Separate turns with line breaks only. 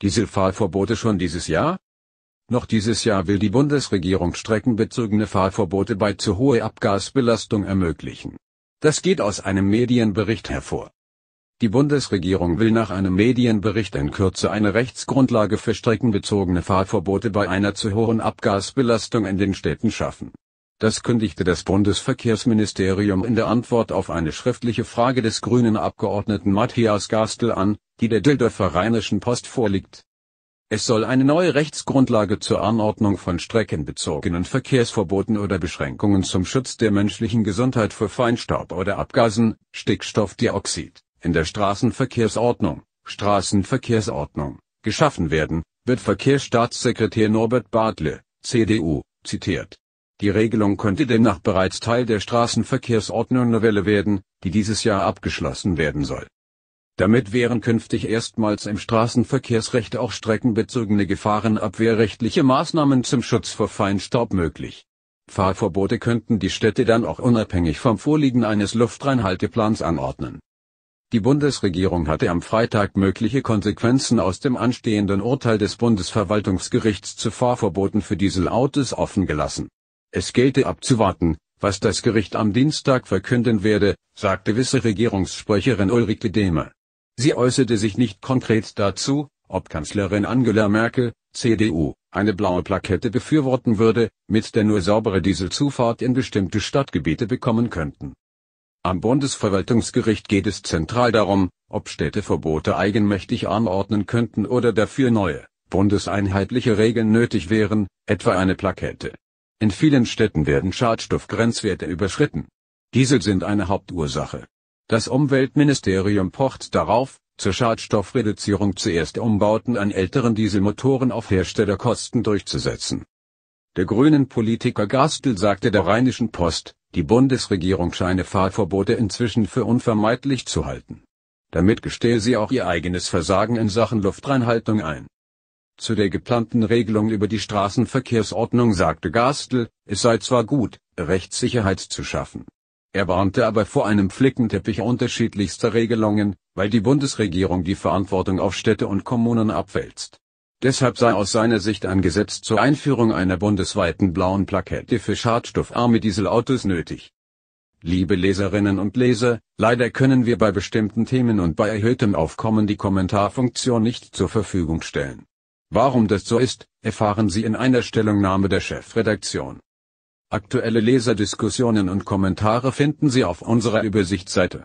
Dieselfahrverbote schon dieses Jahr? Noch dieses Jahr will die Bundesregierung streckenbezogene Fahrverbote bei zu hoher Abgasbelastung ermöglichen. Das geht aus einem Medienbericht hervor. Die Bundesregierung will nach einem Medienbericht in Kürze eine Rechtsgrundlage für streckenbezogene Fahrverbote bei einer zu hohen Abgasbelastung in den Städten schaffen. Das kündigte das Bundesverkehrsministerium in der Antwort auf eine schriftliche Frage des grünen Abgeordneten Matthias Gastel an, die der Dildorfer Post vorliegt. Es soll eine neue Rechtsgrundlage zur Anordnung von streckenbezogenen Verkehrsverboten oder Beschränkungen zum Schutz der menschlichen Gesundheit vor Feinstaub oder Abgasen, Stickstoffdioxid, in der Straßenverkehrsordnung, Straßenverkehrsordnung, geschaffen werden, wird Verkehrsstaatssekretär Norbert Bartle, CDU, zitiert. Die Regelung könnte demnach bereits Teil der Straßenverkehrsordnung Novelle werden, die dieses Jahr abgeschlossen werden soll damit wären künftig erstmals im Straßenverkehrsrecht auch streckenbezogene gefahrenabwehrrechtliche Maßnahmen zum Schutz vor Feinstaub möglich. Fahrverbote könnten die Städte dann auch unabhängig vom Vorliegen eines Luftreinhalteplans anordnen. Die Bundesregierung hatte am Freitag mögliche Konsequenzen aus dem anstehenden Urteil des Bundesverwaltungsgerichts zu Fahrverboten für Dieselautos offengelassen. Es gelte abzuwarten, was das Gericht am Dienstag verkünden werde, sagte wisse regierungssprecherin Ulrike Dehme. Sie äußerte sich nicht konkret dazu, ob Kanzlerin Angela Merkel, CDU, eine blaue Plakette befürworten würde, mit der nur saubere Dieselzufahrt in bestimmte Stadtgebiete bekommen könnten. Am Bundesverwaltungsgericht geht es zentral darum, ob Städteverbote eigenmächtig anordnen könnten oder dafür neue, bundeseinheitliche Regeln nötig wären, etwa eine Plakette. In vielen Städten werden Schadstoffgrenzwerte überschritten. Diesel sind eine Hauptursache. Das Umweltministerium pocht darauf, zur Schadstoffreduzierung zuerst Umbauten an älteren Dieselmotoren auf Herstellerkosten durchzusetzen. Der grünen Politiker Gastel sagte der Rheinischen Post, die Bundesregierung scheine Fahrverbote inzwischen für unvermeidlich zu halten. Damit gestehe sie auch ihr eigenes Versagen in Sachen Luftreinhaltung ein. Zu der geplanten Regelung über die Straßenverkehrsordnung sagte Gastel, es sei zwar gut, Rechtssicherheit zu schaffen er warnte aber vor einem Flickenteppich unterschiedlichster Regelungen, weil die Bundesregierung die Verantwortung auf Städte und Kommunen abwälzt. Deshalb sei aus seiner Sicht ein Gesetz zur Einführung einer bundesweiten blauen Plakette für schadstoffarme Dieselautos nötig. Liebe Leserinnen und Leser, leider können wir bei bestimmten Themen und bei erhöhtem Aufkommen die Kommentarfunktion nicht zur Verfügung stellen. Warum das so ist, erfahren Sie in einer Stellungnahme der Chefredaktion. Aktuelle Leserdiskussionen und Kommentare finden Sie auf unserer Übersichtsseite